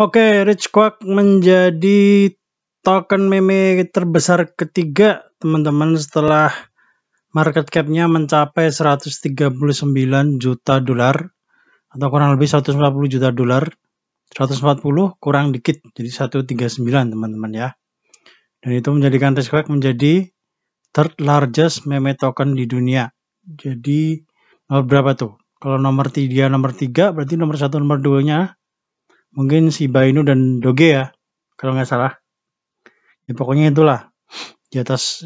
Oke, Rich Quack menjadi token meme terbesar ketiga, teman-teman, setelah market cap-nya mencapai 139 juta dolar atau kurang lebih 140 juta dolar. 140 kurang dikit, jadi 139, teman-teman ya. Dan itu menjadikan Rich Quack menjadi third largest meme token di dunia. Jadi nomor berapa tuh? Kalau nomor 3 nomor 3 berarti nomor 1 nomor 2-nya mungkin si Bainu dan Doge ya kalau nggak salah ya pokoknya itulah di atas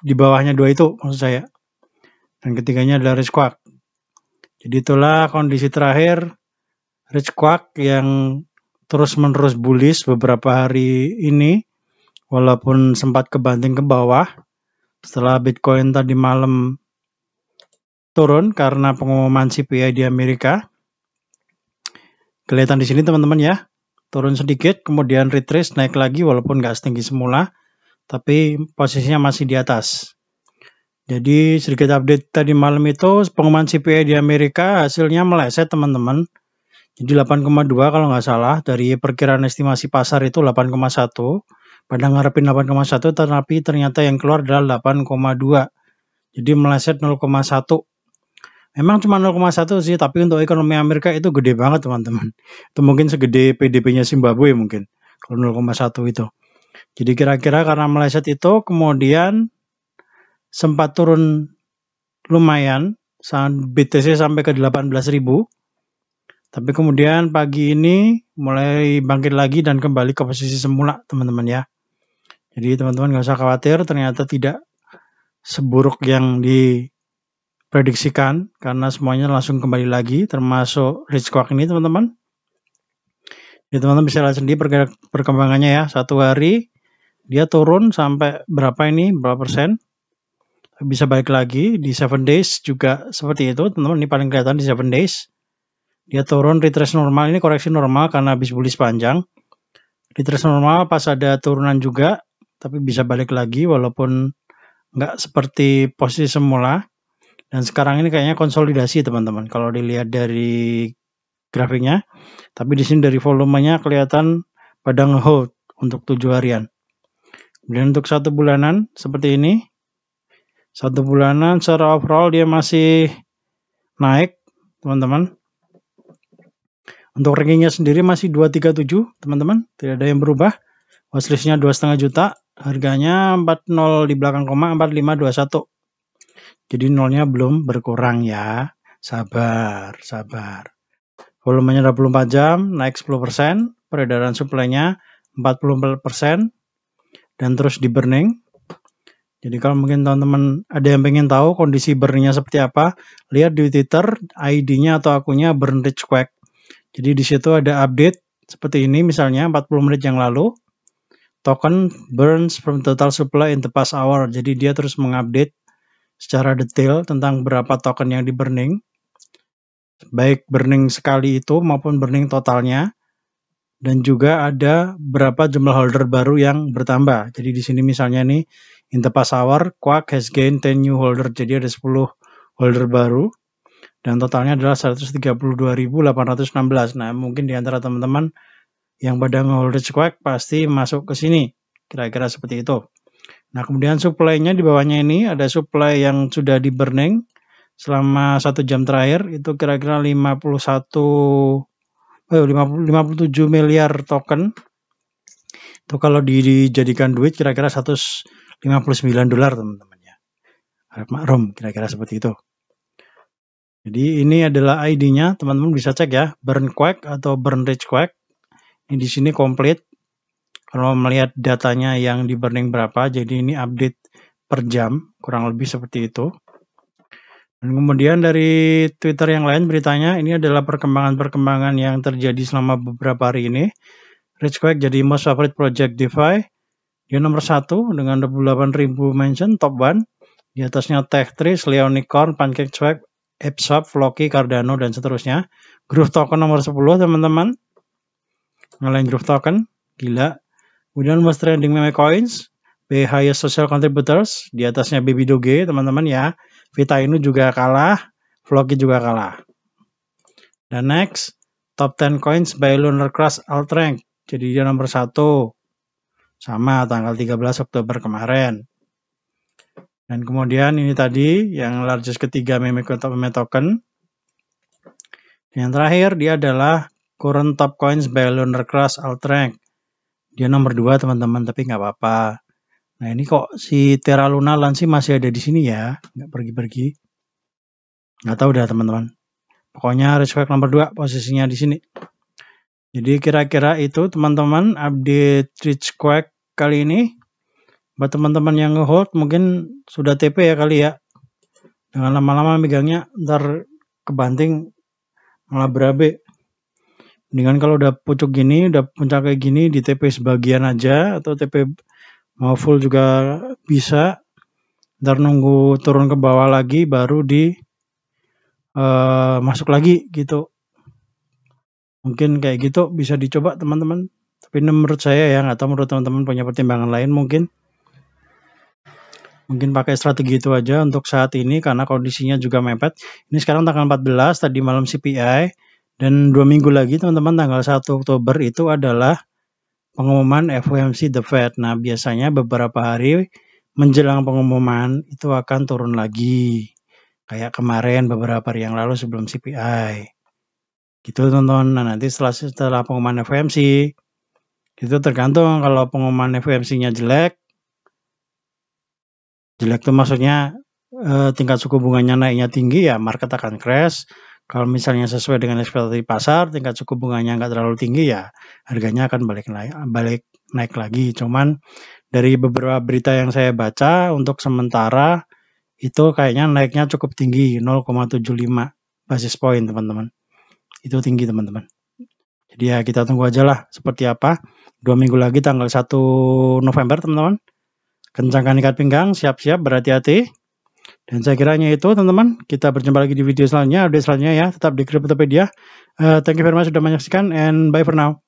di bawahnya dua itu maksud saya dan ketiganya adalah Rich Quark jadi itulah kondisi terakhir Rich Quark yang terus menerus bullish beberapa hari ini walaupun sempat kebanting ke bawah setelah Bitcoin tadi malam turun karena pengumuman CPI di Amerika Kelihatan di sini teman-teman ya. Turun sedikit, kemudian retrace naik lagi walaupun nggak setinggi semula. Tapi posisinya masih di atas. Jadi sedikit update tadi malam itu pengumuman CPI di Amerika hasilnya meleset teman-teman. Jadi 8,2 kalau nggak salah dari perkiraan estimasi pasar itu 8,1. Pada ngarepin 8,1 tetapi ternyata yang keluar adalah 8,2. Jadi meleset 0,1 Memang cuma 0,1 sih, tapi untuk ekonomi Amerika itu gede banget teman-teman. Itu mungkin segede PDB-nya Zimbabwe mungkin, kalau 0,1 itu. Jadi kira-kira karena meleset itu, kemudian sempat turun lumayan, BTC sampai ke 18.000. Tapi kemudian pagi ini mulai bangkit lagi dan kembali ke posisi semula teman-teman ya. Jadi teman-teman gak usah khawatir, ternyata tidak seburuk yang di prediksikan karena semuanya langsung kembali lagi termasuk rich walk ini teman-teman. Ya teman-teman bisa lihat sendiri perkembangannya ya. Satu hari dia turun sampai berapa ini berapa persen. Bisa balik lagi di seven days juga seperti itu teman-teman ini paling kelihatan di seven days. Dia turun retrace normal ini koreksi normal karena habis bullish panjang. Retrace normal pas ada turunan juga tapi bisa balik lagi walaupun nggak seperti posisi semula dan sekarang ini kayaknya konsolidasi teman-teman. Kalau dilihat dari grafiknya, tapi di sini dari volumenya kelihatan pada hold untuk tujuh harian. Kemudian untuk satu bulanan seperti ini, satu bulanan secara overall dia masih naik teman-teman. Untuk rankingnya sendiri masih 237 teman-teman, tidak ada yang berubah. dua setengah juta, harganya 40 di belakang koma 4521. Jadi nolnya belum berkurang ya. Sabar, sabar. Volumenya 24 jam naik 10%, peredaran suplainya 40% dan terus di burning. Jadi kalau mungkin teman-teman ada yang pengen tahu kondisi burningnya seperti apa, lihat di Twitter ID-nya atau akunnya Burn Rich Quack. Jadi di situ ada update seperti ini misalnya 40 menit yang lalu token burns from total supply in the past hour. Jadi dia terus mengupdate secara detail tentang berapa token yang di burning, baik burning sekali itu maupun burning totalnya, dan juga ada berapa jumlah holder baru yang bertambah. Jadi di sini misalnya nih, in the past hour, Quark has gained 10 new holder, jadi ada 10 holder baru, dan totalnya adalah 132.816. Nah, mungkin di antara teman-teman yang pada ngeholder Quack pasti masuk ke sini, kira-kira seperti itu. Nah, kemudian suplainya di bawahnya ini ada suplai yang sudah di burning selama satu jam terakhir itu kira-kira 51 eh, 50, 57 miliar token. Itu kalau dijadikan duit kira-kira 159 dolar teman-teman ya. makrom kira-kira seperti itu. Jadi ini adalah ID-nya, teman-teman bisa cek ya, burn quack atau burn rich quack. Ini di sini komplit kalau melihat datanya yang di burning berapa, jadi ini update per jam, kurang lebih seperti itu. Dan kemudian dari Twitter yang lain beritanya, ini adalah perkembangan-perkembangan yang terjadi selama beberapa hari ini. Ridgequake jadi most favorite project DeFi. Dia nomor satu dengan 28.000 mention, top 1. Di atasnya Tech3, Leonicorn, PancakeSwap, Epsop, Floki, Cardano, dan seterusnya. Groove Token nomor 10, teman-teman. ngelain Groove Token, gila Kemudian most trending meme coins, B highest social contributors, di atasnya Baby Doge teman-teman ya. Vita ini juga kalah, Vlogi juga kalah. Dan next, top 10 coins by Lunar Crush Alt Rank. Jadi dia nomor 1. Sama tanggal 13 Oktober kemarin. Dan kemudian ini tadi yang largest ketiga meme token. Dan yang terakhir dia adalah current top coins by Lunar Crush Alt Rank. Dia nomor dua teman-teman, tapi nggak apa-apa. Nah ini kok si Terra Luna Lansi masih ada di sini ya, nggak pergi-pergi. Nggak tahu dah teman-teman. Pokoknya respect nomor dua posisinya di sini. Jadi kira-kira itu teman-teman update Rich Quack kali ini. Buat teman-teman yang ngehold mungkin sudah TP ya kali ya. Dengan lama-lama megangnya ntar kebanting malah berabe. Dengan kalau udah pucuk gini, udah puncak kayak gini di TP sebagian aja atau TP mau full juga bisa. Ntar nunggu turun ke bawah lagi baru di uh, masuk lagi gitu. Mungkin kayak gitu bisa dicoba teman-teman. Tapi menurut saya ya, atau menurut teman-teman punya pertimbangan lain mungkin. Mungkin pakai strategi itu aja untuk saat ini karena kondisinya juga mepet. Ini sekarang tanggal 14, tadi malam CPI dan dua minggu lagi teman-teman tanggal 1 Oktober itu adalah pengumuman FOMC The Fed. Nah biasanya beberapa hari menjelang pengumuman itu akan turun lagi. Kayak kemarin beberapa hari yang lalu sebelum CPI. Gitu teman-teman. Nah nanti setelah, setelah pengumuman FOMC itu tergantung kalau pengumuman FOMC-nya jelek. Jelek itu maksudnya eh, tingkat suku bunganya naiknya tinggi ya market akan crash kalau misalnya sesuai dengan ekspektasi pasar, tingkat suku bunganya nggak terlalu tinggi ya, harganya akan balik naik, balik naik lagi. Cuman dari beberapa berita yang saya baca untuk sementara itu kayaknya naiknya cukup tinggi 0,75 basis point teman-teman. Itu tinggi teman-teman. Jadi ya kita tunggu aja lah seperti apa. Dua minggu lagi tanggal 1 November teman-teman. Kencangkan ikat pinggang, siap-siap berhati-hati. Dan saya kiranya itu teman-teman, kita berjumpa lagi di video selanjutnya, update selanjutnya ya, tetap di Cryptopedia. Uh, eh, thank you very much sudah menyaksikan and bye for now.